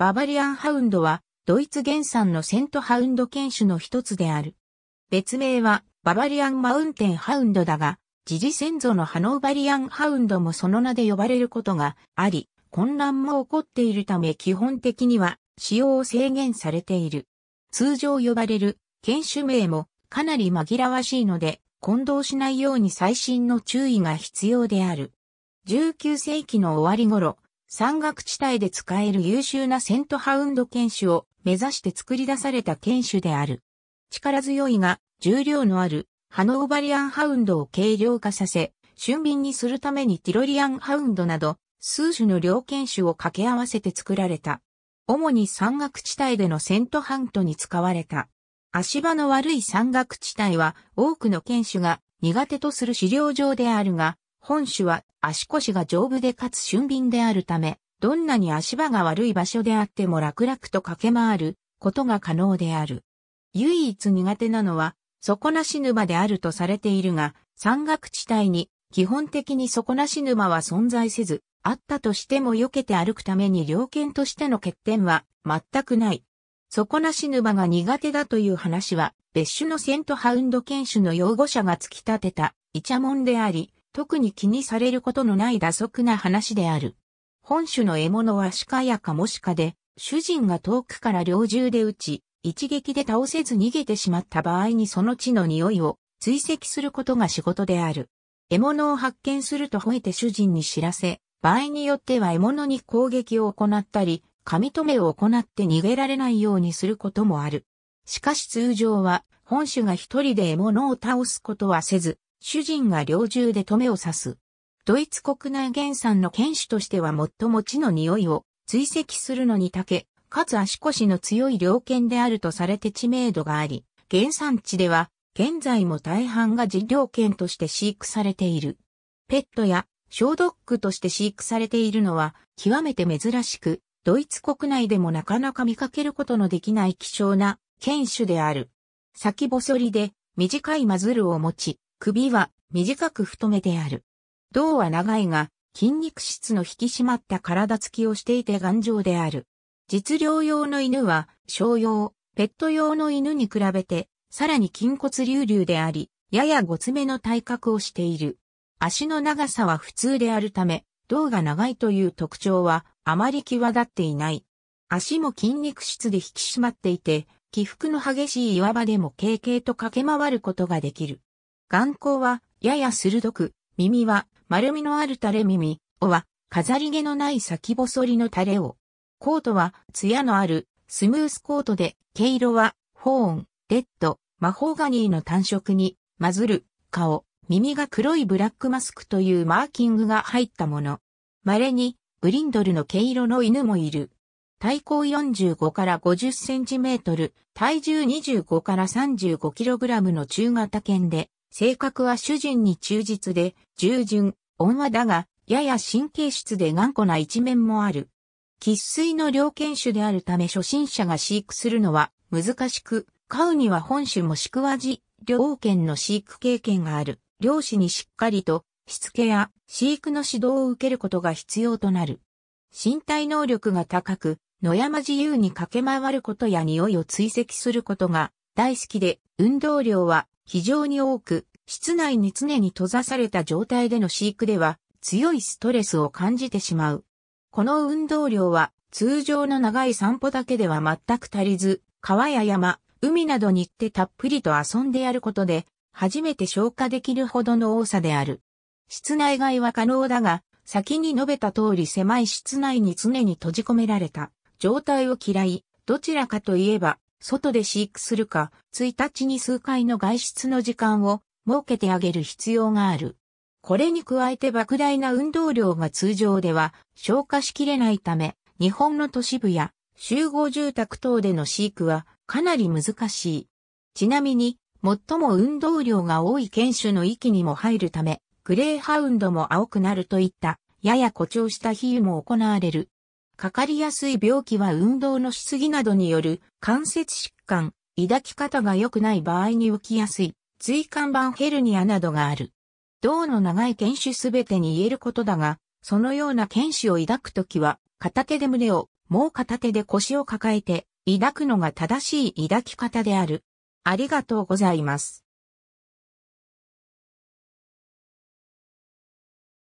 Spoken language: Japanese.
ババリアンハウンドは、ドイツ原産のセントハウンド犬種の一つである。別名は、ババリアンマウンテンハウンドだが、時事先祖のハノーバリアンハウンドもその名で呼ばれることがあり、混乱も起こっているため基本的には使用を制限されている。通常呼ばれる犬種名もかなり紛らわしいので、混同しないように最新の注意が必要である。19世紀の終わり頃、山岳地帯で使える優秀なセントハウンド犬種を目指して作り出された犬種である。力強いが重量のあるハノーバリアンハウンドを軽量化させ、俊敏にするためにティロリアンハウンドなど数種の両犬種を掛け合わせて作られた。主に山岳地帯でのセントハントに使われた。足場の悪い山岳地帯は多くの犬種が苦手とする飼料場であるが、本種は足腰が丈夫でかつ俊敏であるため、どんなに足場が悪い場所であっても楽々と駆け回ることが可能である。唯一苦手なのは、底なし沼であるとされているが、山岳地帯に基本的に底なし沼は存在せず、あったとしても避けて歩くために良犬としての欠点は全くない。底なし沼が苦手だという話は、別種のセントハウンド犬種の擁護者が突き立てたイチャモンであり、特に気にされることのない打足な話である。本種の獲物は鹿やカモシカで、主人が遠くから猟銃で撃ち、一撃で倒せず逃げてしまった場合にその地の匂いを追跡することが仕事である。獲物を発見すると吠えて主人に知らせ、場合によっては獲物に攻撃を行ったり、み止めを行って逃げられないようにすることもある。しかし通常は、本種が一人で獲物を倒すことはせず、主人が猟銃で止めを刺す。ドイツ国内原産の犬種としては最も地の匂いを追跡するのにけ、かつ足腰の強い猟犬であるとされて知名度があり、原産地では現在も大半が事猟犬として飼育されている。ペットや小ドッグとして飼育されているのは極めて珍しく、ドイツ国内でもなかなか見かけることのできない希少な犬種である。先細りで短いマズルを持ち、首は短く太めである。胴は長いが、筋肉質の引き締まった体つきをしていて頑丈である。実療用の犬は、商用、ペット用の犬に比べて、さらに筋骨隆々であり、ややごつめの体格をしている。足の長さは普通であるため、胴が長いという特徴はあまり際立っていない。足も筋肉質で引き締まっていて、起伏の激しい岩場でも軽々と駆け回ることができる。眼光は、やや鋭く、耳は、丸みのある垂れ耳、尾は、飾り毛のない先細りの垂れを。コートは、艶のある、スムースコートで、毛色は、ホーン、レッド、ホーガニーの単色に、混ずる、顔、耳が黒いブラックマスクというマーキングが入ったもの。稀に、ブリンドルの毛色の犬もいる。体高45から50センチメートル、体重25から35キログラムの中型犬で、性格は主人に忠実で、従順、温和だが、やや神経質で頑固な一面もある。喫水の猟犬種であるため初心者が飼育するのは難しく、飼うには本種もしくわじ、猟犬の飼育経験がある。漁師にしっかりと、しつけや飼育の指導を受けることが必要となる。身体能力が高く、野山自由に駆け回ることや匂いを追跡することが大好きで、運動量は非常に多く、室内に常に閉ざされた状態での飼育では強いストレスを感じてしまう。この運動量は通常の長い散歩だけでは全く足りず、川や山、海などに行ってたっぷりと遊んでやることで、初めて消化できるほどの多さである。室内外は可能だが、先に述べた通り狭い室内に常に閉じ込められた状態を嫌い、どちらかといえば外で飼育するか、1日に数回の外出の時間を設けてあげる必要がある。これに加えて莫大な運動量が通常では消化しきれないため、日本の都市部や集合住宅等での飼育はかなり難しい。ちなみに、最も運動量が多い犬種の域にも入るため、グレーハウンドも青くなるといった、やや誇張した比喩も行われる。かかりやすい病気は運動のしすぎなどによる関節疾患、抱き方が良くない場合に起きやすい、椎間板ヘルニアなどがある。銅の長い犬種すべてに言えることだが、そのような犬種を抱くときは、片手で胸を、もう片手で腰を抱えて、抱くのが正しい抱き方である。ありがとうございます。